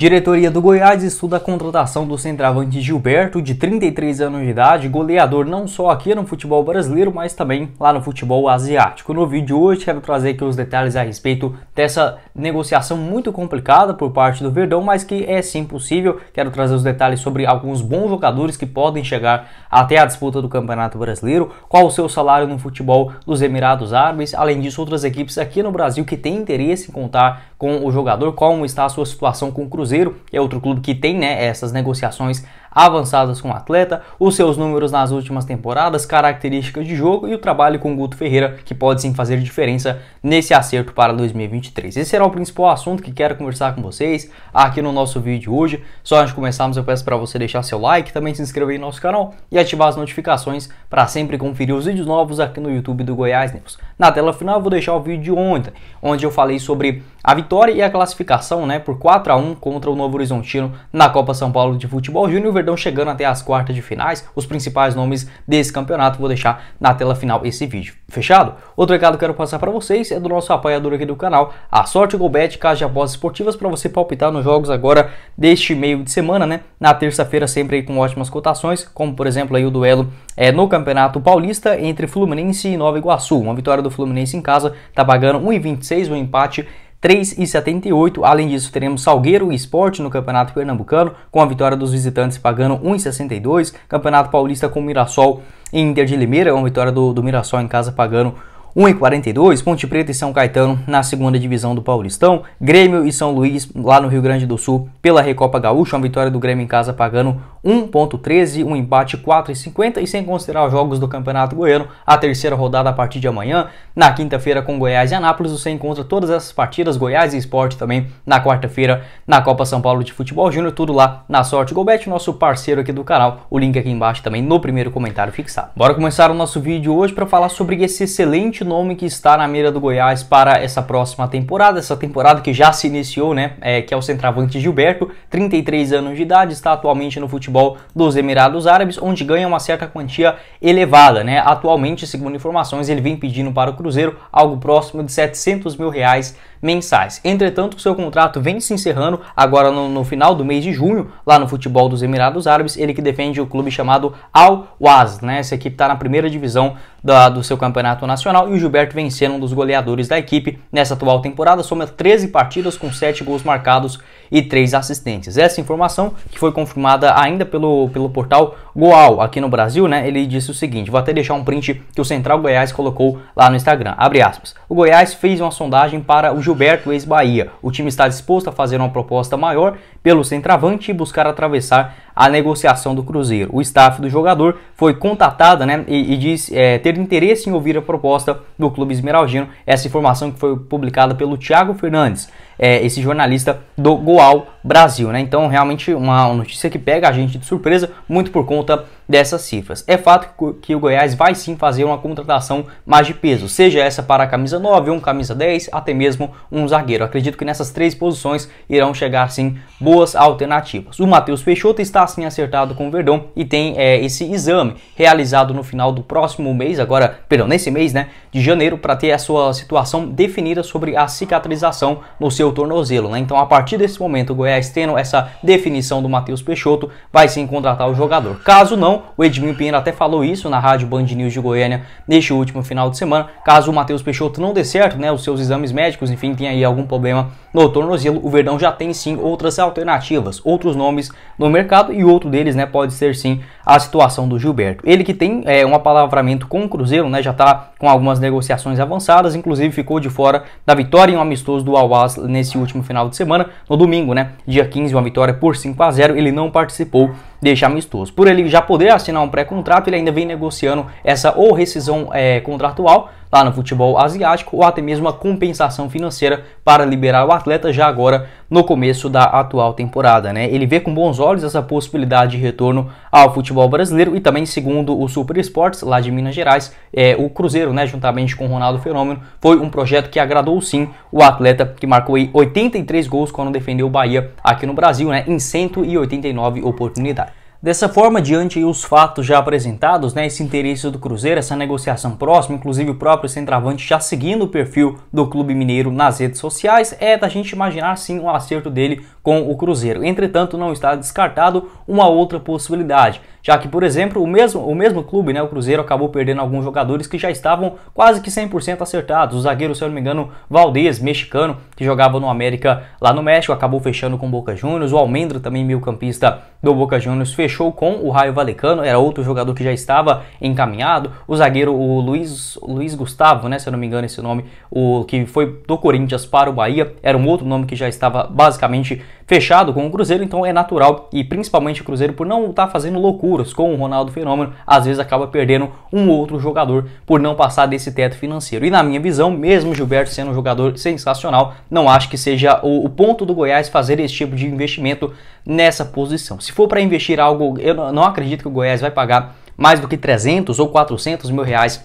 Diretoria do Goiás estuda a contratação do centroavante Gilberto, de 33 anos de idade, goleador não só aqui no futebol brasileiro, mas também lá no futebol asiático. No vídeo de hoje quero trazer aqui os detalhes a respeito dessa negociação muito complicada por parte do Verdão, mas que é sim possível. Quero trazer os detalhes sobre alguns bons jogadores que podem chegar até a disputa do Campeonato Brasileiro, qual o seu salário no futebol dos Emirados Árabes, além disso outras equipes aqui no Brasil que têm interesse em contar com o jogador, como está a sua situação com o Cruzeiro Cruzeiro, é outro clube que tem né, essas negociações avançadas com o atleta, os seus números nas últimas temporadas, características de jogo e o trabalho com o Guto Ferreira, que pode sim fazer diferença nesse acerto para 2023. Esse será o principal assunto que quero conversar com vocês aqui no nosso vídeo hoje. Só antes de começarmos, eu peço para você deixar seu like, também se inscrever em nosso canal e ativar as notificações para sempre conferir os vídeos novos aqui no YouTube do Goiás News. Na tela final, eu vou deixar o vídeo de ontem, onde eu falei sobre a vitória e a classificação né, por 4 a 1 contra o Novo Horizontino na Copa São Paulo de Futebol Júnior Verdão chegando até as quartas de finais, os principais nomes desse campeonato, vou deixar na tela final esse vídeo. Fechado? Outro recado que eu quero passar para vocês é do nosso apoiador aqui do canal, a Sorte Golbet, casa de apostas esportivas, para você palpitar nos jogos agora deste meio de semana, né? Na terça-feira sempre aí com ótimas cotações, como por exemplo aí o duelo é, no Campeonato Paulista entre Fluminense e Nova Iguaçu. Uma vitória do Fluminense em casa tá pagando 1,26, um empate 3,78. Além disso, teremos Salgueiro e Esporte no Campeonato Pernambucano, com a vitória dos visitantes pagando 1,62. Campeonato Paulista com Mirassol e Inter de Limeira, com a vitória do, do Mirassol em casa pagando 1,42, Ponte Preta e São Caetano na segunda divisão do Paulistão, Grêmio e São Luís lá no Rio Grande do Sul pela Recopa Gaúcha, uma vitória do Grêmio em casa pagando 1.13, um empate 4,50 e sem considerar os jogos do Campeonato Goiano, a terceira rodada a partir de amanhã, na quinta-feira com Goiás e Anápolis, você encontra todas essas partidas, Goiás e Esporte também na quarta-feira na Copa São Paulo de Futebol Júnior, tudo lá na Sorte Golbet, nosso parceiro aqui do canal, o link aqui embaixo também no primeiro comentário fixado. Bora começar o nosso vídeo hoje para falar sobre esse excelente nome que está na mira do Goiás para essa próxima temporada, essa temporada que já se iniciou, né, é, que é o centroavante Gilberto, 33 anos de idade, está atualmente no futebol futebol dos Emirados Árabes, onde ganha uma certa quantia elevada. Né? Atualmente, segundo informações, ele vem pedindo para o Cruzeiro algo próximo de 700 mil reais mensais. Entretanto, seu contrato vem se encerrando agora no, no, final do mês de junho, lá no futebol dos Emirados Árabes, ele que defende o clube chamado Al-Waz. Né? Essa equipe está na primeira divisão da, do seu campeonato nacional e o Gilberto vencendo um dos goleadores da equipe nessa atual temporada, soma 13 partidas com 7 gols marcados e 3 assistências. Essa informação que foi confirmada ainda pelo, pelo portal Goal aqui no Brasil, né? Ele disse o seguinte: vou até deixar um print que o Central Goiás colocou lá no Instagram. Abre aspas. O Goiás fez uma sondagem para o Gilberto ex-Bahia. O time está disposto a fazer uma proposta maior pelo centroavante e buscar atravessar a negociação do Cruzeiro. O staff do jogador foi contatado né, e, e é, ter interesse em ouvir a proposta do clube esmeraldino. Essa informação que foi publicada pelo Thiago Fernandes é, esse jornalista do Goal Brasil, né? Então, realmente uma notícia que pega a gente de surpresa, muito por conta dessas cifras. É fato que o Goiás vai sim fazer uma contratação mais de peso, seja essa para a camisa 9, um camisa 10, até mesmo um zagueiro. Acredito que nessas três posições irão chegar sim boas alternativas. O Matheus Peixoto está sim acertado com o Verdão e tem é, esse exame realizado no final do próximo mês, agora, perdão, nesse mês, né, de janeiro, para ter a sua situação definida sobre a cicatrização no seu seu tornozelo, né? Então a partir desse momento o Goiás tendo essa definição do Matheus Peixoto, vai sim contratar o jogador. Caso não, o Edmil Pinheiro até falou isso na Rádio Band News de Goiânia neste último final de semana, caso o Matheus Peixoto não dê certo, né, os seus exames médicos, enfim, tem aí algum problema no tornozelo, o Verdão já tem sim outras alternativas, outros nomes no mercado e outro deles, né, pode ser sim a situação do Gilberto. Ele que tem é, um apalavramento com o Cruzeiro, né, já está com algumas negociações avançadas, inclusive ficou de fora da vitória em um amistoso do Alwas nesse último final de semana, no domingo, né, dia 15, uma vitória por 5 a 0 ele não participou deixa amistoso. Por ele já poder assinar um pré-contrato, ele ainda vem negociando essa ou rescisão é, contratual lá no futebol asiático ou até mesmo a compensação financeira para liberar o atleta já agora no começo da atual temporada, né? Ele vê com bons olhos essa possibilidade de retorno ao futebol brasileiro e também segundo o Super Esportes lá de Minas Gerais, é, o Cruzeiro, né, juntamente com o Ronaldo Fenômeno, foi um projeto que agradou sim o atleta que marcou 83 gols quando defendeu o Bahia aqui no Brasil, né, em 189 oportunidades. Dessa forma, diante os fatos já apresentados, né, esse interesse do Cruzeiro, essa negociação próxima, inclusive o próprio centroavante já seguindo o perfil do Clube Mineiro nas redes sociais, é da gente imaginar sim um acerto dele com o Cruzeiro. Entretanto, não está descartado uma outra possibilidade, já que, por exemplo, o mesmo, o mesmo clube, né, o Cruzeiro, acabou perdendo alguns jogadores que já estavam quase que 100% acertados. O zagueiro, se eu não me engano, Valdez, mexicano, que jogava no América lá no México, acabou fechando com o Boca Juniors. O almendro também meio-campista do Boca Juniors, fechou com o Raio Valecano, era outro jogador que já estava encaminhado. O zagueiro, o Luiz, Luiz Gustavo, né, se eu não me engano esse nome, o que foi do Corinthians para o Bahia, era um outro nome que já estava basicamente fechado com o Cruzeiro, então é natural e principalmente o Cruzeiro por não estar tá fazendo loucura com o Ronaldo Fenômeno, às vezes acaba perdendo um outro jogador por não passar desse teto financeiro. E na minha visão, mesmo Gilberto sendo um jogador sensacional, não acho que seja o, o ponto do Goiás fazer esse tipo de investimento nessa posição. Se for para investir algo, eu não acredito que o Goiás vai pagar mais do que 300 ou 400 mil reais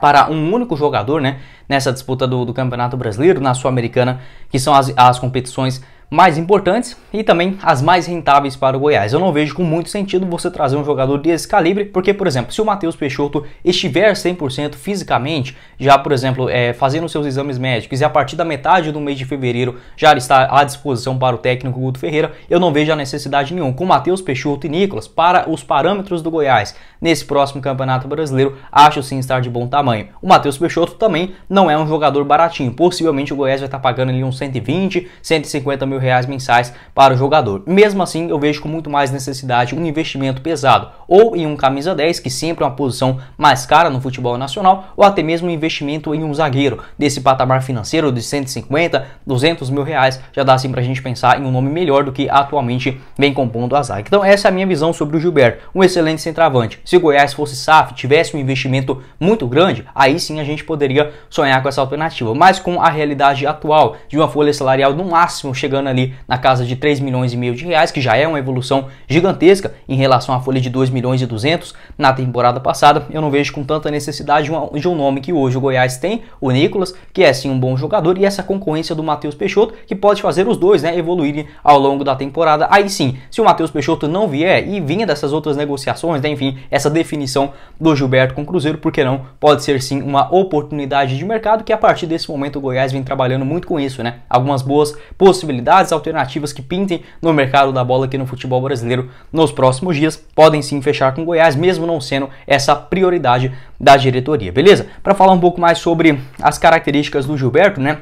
para um único jogador, né? Nessa disputa do, do Campeonato Brasileiro, na Sul-Americana, que são as, as competições mais importantes e também as mais rentáveis para o Goiás. Eu não vejo com muito sentido você trazer um jogador desse calibre, porque, por exemplo, se o Matheus Peixoto estiver 100% fisicamente, já, por exemplo, é, fazendo seus exames médicos e a partir da metade do mês de fevereiro já está à disposição para o técnico Guto Ferreira, eu não vejo a necessidade nenhuma com Matheus Peixoto e Nicolas para os parâmetros do Goiás nesse próximo Campeonato Brasileiro, acho sim estar de bom tamanho. O Matheus Peixoto também não é um jogador baratinho, possivelmente o Goiás vai estar pagando ali uns 120, 150 mil mil reais mensais para o jogador. Mesmo assim, eu vejo com muito mais necessidade um investimento pesado, ou em um camisa 10, que sempre é uma posição mais cara no futebol nacional, ou até mesmo um investimento em um zagueiro desse patamar financeiro de 150, 200 mil reais, já dá assim para a gente pensar em um nome melhor do que atualmente vem compondo a zaga. Então essa é a minha visão sobre o Gilberto, um excelente centroavante. Se o Goiás fosse SAF, tivesse um investimento muito grande, aí sim a gente poderia sonhar com essa alternativa. Mas com a realidade atual de uma folha salarial no máximo chegando chegando ali na casa de 3 milhões e meio de reais, que já é uma evolução gigantesca em relação à folha de 2 milhões e 200 na temporada passada. Eu não vejo com tanta necessidade de um nome que hoje o Goiás tem, o Nicolas, que é sim um bom jogador, e essa concorrência do Matheus Peixoto, que pode fazer os dois né, evoluírem ao longo da temporada. Aí sim, se o Matheus Peixoto não vier e vinha dessas outras negociações, né, enfim, essa definição do Gilberto com o Cruzeiro, por que não? Pode ser sim uma oportunidade de mercado que a partir desse momento o Goiás vem trabalhando muito com isso, né? Algumas boas possibilidades possibilidades alternativas que pintem no mercado da bola aqui no futebol brasileiro nos próximos dias podem sim fechar com Goiás, mesmo não sendo essa prioridade da diretoria, beleza? Para falar um pouco mais sobre as características do Gilberto, né?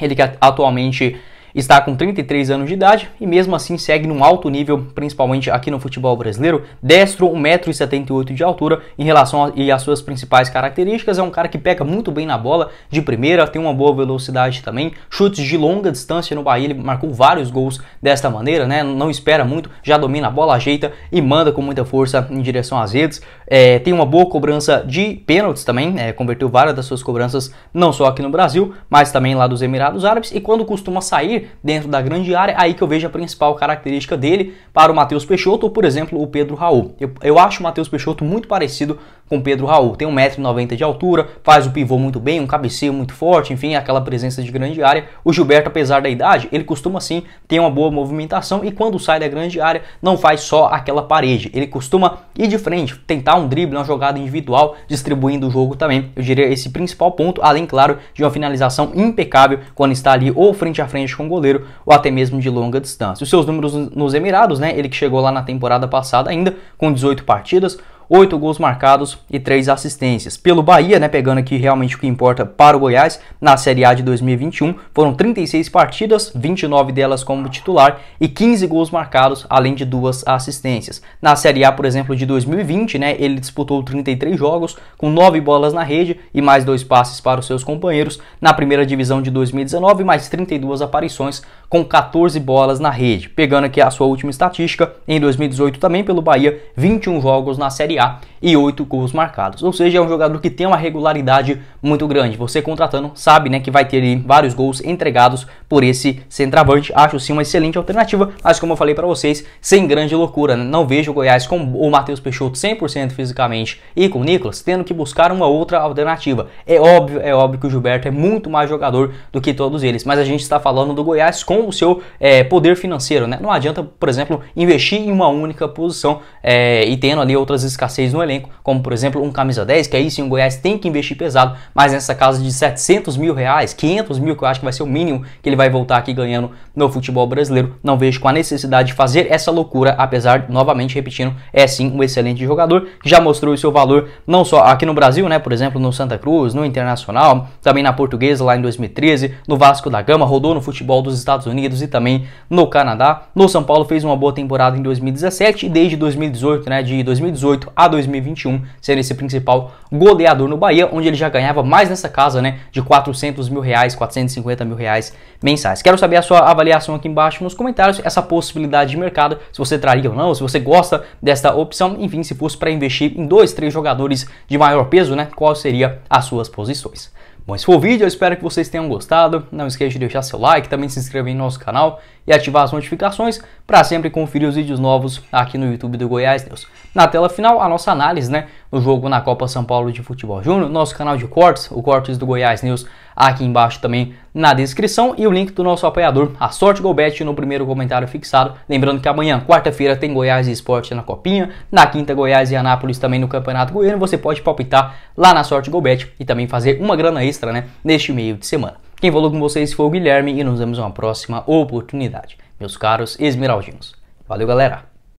Ele que é atualmente está com 33 anos de idade e mesmo assim segue num alto nível, principalmente aqui no futebol brasileiro. Destro, 1,78m de altura em relação às e suas principais características. É um cara que pega muito bem na bola de primeira, tem uma boa velocidade também. Chutes de longa distância no Bahia, ele marcou vários gols desta maneira, né? Não espera muito, já domina a bola, ajeita e manda com muita força em direção às redes. É, tem uma boa cobrança de pênaltis também, é, converteu várias das suas cobranças, não só aqui no Brasil, mas também lá dos Emirados Árabes. E quando costuma sair, dentro da grande área, aí que eu vejo a principal característica dele para o Matheus Peixoto ou, por exemplo, o Pedro Raul. Eu, eu acho o Matheus Peixoto muito parecido com Pedro Raul. Tem 1,90m de altura, faz o pivô muito bem, um cabeceio muito forte, enfim, aquela presença de grande área. O Gilberto, apesar da idade, ele costuma sim ter uma boa movimentação e quando sai da grande área, não faz só aquela parede. Ele costuma ir de frente, tentar um drible, uma jogada individual, distribuindo o jogo também. Eu diria esse principal ponto, além, claro, de uma finalização impecável quando está ali ou frente a frente com o goleiro ou até mesmo de longa distância. Os seus números nos Emirados, né? Ele que chegou lá na temporada passada ainda com 18 partidas, 8 gols marcados e 3 assistências. Pelo Bahia, né, pegando aqui realmente o que importa para o Goiás, na Série A de 2021, foram 36 partidas, 29 delas como titular e 15 gols marcados, além de duas assistências. Na Série A, por exemplo, de 2020, né, ele disputou 33 jogos com 9 bolas na rede e mais dois passes para os seus companheiros. Na primeira divisão de 2019, mais 32 aparições com 14 bolas na rede. Pegando aqui a sua última estatística, em 2018 também pelo Bahia, 21 jogos na Série Série A e 8 gols marcados. Ou seja, é um jogador que tem uma regularidade muito grande. Você contratando sabe né, que vai ter vários gols entregados por esse centroavante. Acho sim uma excelente alternativa, mas como eu falei para vocês, sem grande loucura. Né? Não vejo o Goiás com o Matheus Peixoto 100% fisicamente e com o Nicolas tendo que buscar uma outra alternativa. É óbvio, é óbvio que o Gilberto é muito mais jogador do que todos eles, mas a gente está falando do Goiás com o seu é, poder financeiro. Né? Não adianta, por exemplo, investir em uma única posição é, e tendo ali outras escassez escassez no elenco, como por exemplo um camisa 10, que aí sim o Goiás tem que investir pesado, mas nessa casa de 700 mil reais, 500 mil que eu acho que vai ser o mínimo que ele vai voltar aqui ganhando no futebol brasileiro, não vejo com a necessidade de fazer essa loucura, apesar, novamente repetindo, é sim um excelente jogador, que já mostrou o seu valor não só aqui no Brasil, né, por exemplo no Santa Cruz, no Internacional, também na Portuguesa lá em 2013, no Vasco da Gama, rodou no futebol dos Estados Unidos e também no Canadá, no São Paulo fez uma boa temporada em 2017 e desde 2018, né, de 2018 a 2021, sendo esse principal goleador no Bahia, onde ele já ganhava mais nessa casa, né, de 400 mil reais, 450 mil reais mensais. Quero saber a sua avaliação aqui embaixo nos comentários, essa possibilidade de mercado, se você traria ou não, se você gosta desta opção, enfim, se fosse para investir em dois, três jogadores de maior peso, né, qual seria as suas posições. Bom, esse foi o vídeo, eu espero que vocês tenham gostado. Não esqueça de deixar seu like, também se inscrever em nosso canal e ativar as notificações para sempre conferir os vídeos novos aqui no YouTube do Goiás News. Na tela final, a nossa análise né, do jogo na Copa São Paulo de Futebol Júnior, nosso canal de cortes, o Cortes do Goiás News aqui embaixo também na descrição e o link do nosso apoiador, a Sorte Golbet, no primeiro comentário fixado. Lembrando que amanhã, quarta-feira, tem Goiás e Esporte na Copinha, na quinta, Goiás e Anápolis também no Campeonato Goiano. Você pode palpitar lá na Sorte Golbet e também fazer uma grana extra né, neste meio de semana. Quem falou com vocês foi o Guilherme e nos vemos uma próxima oportunidade. Meus caros esmeraldinos. Valeu, galera!